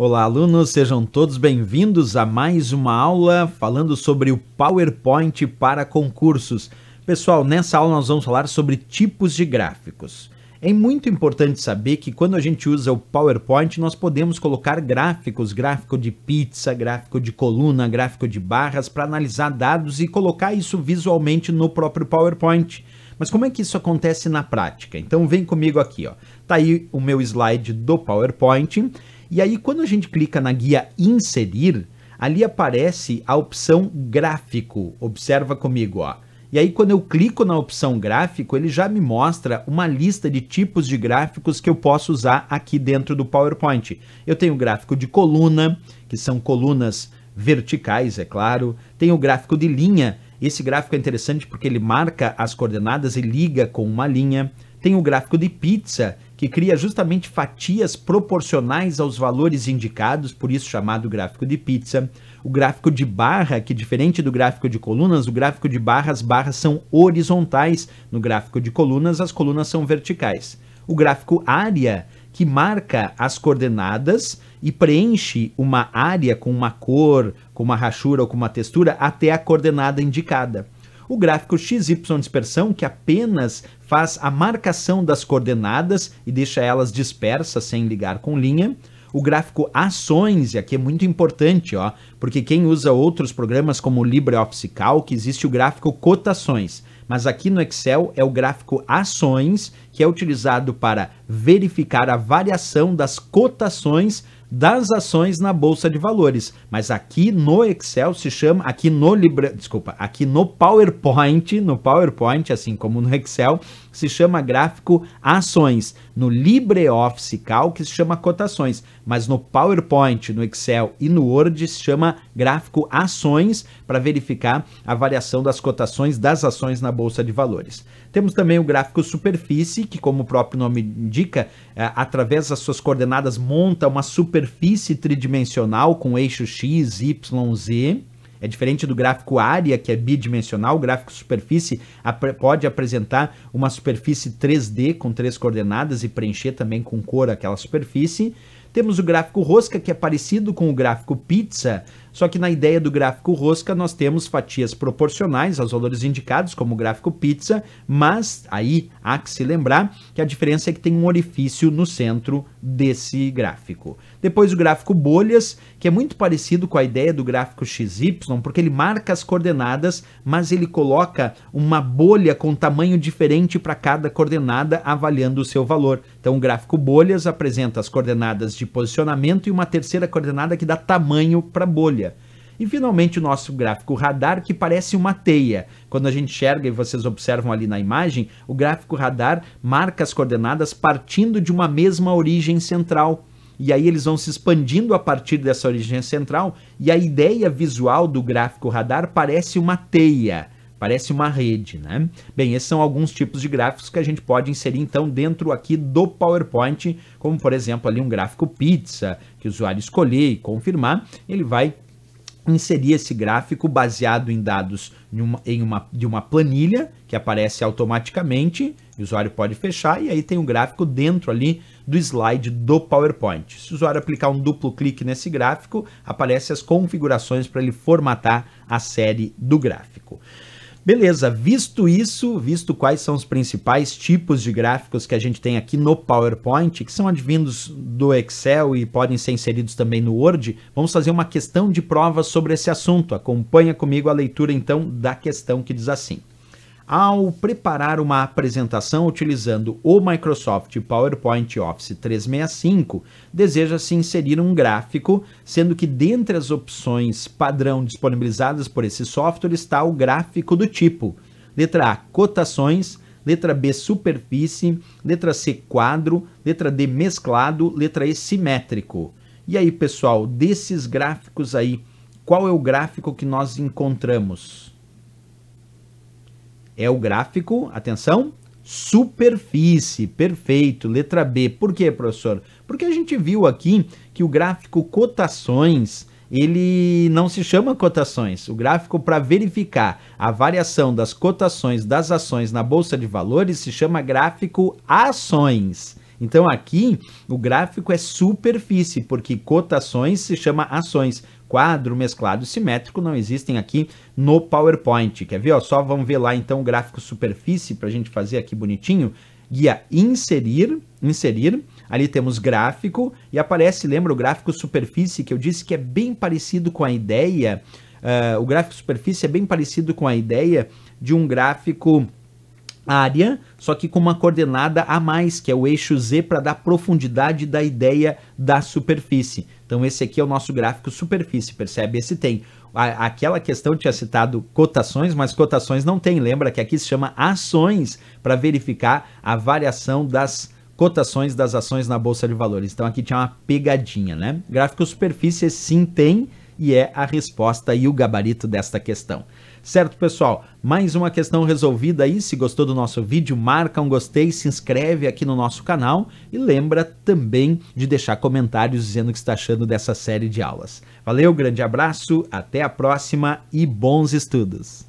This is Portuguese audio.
Olá, alunos, sejam todos bem-vindos a mais uma aula falando sobre o PowerPoint para concursos. Pessoal, nessa aula nós vamos falar sobre tipos de gráficos. É muito importante saber que quando a gente usa o PowerPoint, nós podemos colocar gráficos, gráfico de pizza, gráfico de coluna, gráfico de barras, para analisar dados e colocar isso visualmente no próprio PowerPoint. Mas como é que isso acontece na prática? Então vem comigo aqui, ó. Tá aí o meu slide do PowerPoint e aí, quando a gente clica na guia inserir, ali aparece a opção gráfico. Observa comigo, ó. E aí, quando eu clico na opção gráfico, ele já me mostra uma lista de tipos de gráficos que eu posso usar aqui dentro do PowerPoint. Eu tenho gráfico de coluna, que são colunas verticais, é claro. Tenho gráfico de linha. Esse gráfico é interessante porque ele marca as coordenadas e liga com uma linha. Tem o gráfico de pizza, que cria justamente fatias proporcionais aos valores indicados, por isso chamado gráfico de pizza. O gráfico de barra, que é diferente do gráfico de colunas, o gráfico de barra, as barras são horizontais, no gráfico de colunas, as colunas são verticais. O gráfico área, que marca as coordenadas e preenche uma área com uma cor, com uma rachura ou com uma textura até a coordenada indicada. O gráfico XY dispersão, que apenas faz a marcação das coordenadas e deixa elas dispersas sem ligar com linha. O gráfico ações, e aqui é muito importante, ó, porque quem usa outros programas como o LibreOffice Calc, existe o gráfico cotações, mas aqui no Excel é o gráfico ações, que é utilizado para verificar a variação das cotações das ações na bolsa de valores, mas aqui no Excel se chama, aqui no Libra, desculpa, aqui no PowerPoint, no PowerPoint, assim como no Excel, se chama gráfico ações, no LibreOffice Calc se chama cotações, mas no PowerPoint, no Excel e no Word se chama gráfico ações para verificar a variação das cotações das ações na bolsa de valores. Temos também o gráfico superfície, que como o próprio nome indica, é, através das suas coordenadas monta uma superfície tridimensional com eixo x, y, z é diferente do gráfico área, que é bidimensional, o gráfico superfície ap pode apresentar uma superfície 3D com três coordenadas e preencher também com cor aquela superfície. Temos o gráfico rosca, que é parecido com o gráfico pizza, só que na ideia do gráfico rosca nós temos fatias proporcionais aos valores indicados, como o gráfico pizza, mas aí há que se lembrar que a diferença é que tem um orifício no centro desse gráfico. Depois o gráfico bolhas, que é muito parecido com a ideia do gráfico XY, porque ele marca as coordenadas, mas ele coloca uma bolha com tamanho diferente para cada coordenada, avaliando o seu valor. Então o gráfico bolhas apresenta as coordenadas de posicionamento e uma terceira coordenada que dá tamanho para a bolha. E finalmente o nosso gráfico radar, que parece uma teia. Quando a gente enxerga e vocês observam ali na imagem, o gráfico radar marca as coordenadas partindo de uma mesma origem central. E aí eles vão se expandindo a partir dessa origem central, e a ideia visual do gráfico radar parece uma teia. Parece uma rede, né? Bem, esses são alguns tipos de gráficos que a gente pode inserir então dentro aqui do PowerPoint, como por exemplo ali um gráfico pizza que o usuário escolher e confirmar, ele vai inserir esse gráfico baseado em dados em uma, em uma, de uma planilha que aparece automaticamente, o usuário pode fechar e aí tem um gráfico dentro ali do slide do PowerPoint. Se o usuário aplicar um duplo clique nesse gráfico, aparecem as configurações para ele formatar a série do gráfico. Beleza, visto isso, visto quais são os principais tipos de gráficos que a gente tem aqui no PowerPoint, que são advindos do Excel e podem ser inseridos também no Word, vamos fazer uma questão de prova sobre esse assunto. Acompanha comigo a leitura então da questão que diz assim ao preparar uma apresentação utilizando o Microsoft PowerPoint Office 365, deseja-se inserir um gráfico, sendo que dentre as opções padrão disponibilizadas por esse software está o gráfico do tipo: letra A, cotações, letra B, superfície, letra C, quadro, letra D, mesclado, letra E, simétrico. E aí, pessoal, desses gráficos aí, qual é o gráfico que nós encontramos? é o gráfico, atenção, superfície, perfeito, letra B. Por quê, professor? Porque a gente viu aqui que o gráfico cotações, ele não se chama cotações. O gráfico para verificar a variação das cotações das ações na bolsa de valores se chama gráfico ações. Então aqui o gráfico é superfície, porque cotações se chama ações. Quadro mesclado simétrico não existem aqui no PowerPoint. Quer ver? Ó, só vamos ver lá então o gráfico superfície para a gente fazer aqui bonitinho. Guia inserir, inserir, ali temos gráfico e aparece, lembra o gráfico superfície que eu disse que é bem parecido com a ideia, uh, o gráfico superfície é bem parecido com a ideia de um gráfico área, só que com uma coordenada a mais, que é o eixo Z para dar profundidade da ideia da superfície. Então esse aqui é o nosso gráfico superfície, percebe? Esse tem aquela questão tinha citado cotações, mas cotações não tem, lembra que aqui se chama ações para verificar a variação das cotações das ações na bolsa de valores. Então aqui tinha uma pegadinha, né? Gráfico superfície sim tem e é a resposta e o gabarito desta questão. Certo, pessoal? Mais uma questão resolvida aí. Se gostou do nosso vídeo, marca um gostei, se inscreve aqui no nosso canal e lembra também de deixar comentários dizendo o que está achando dessa série de aulas. Valeu, grande abraço, até a próxima e bons estudos!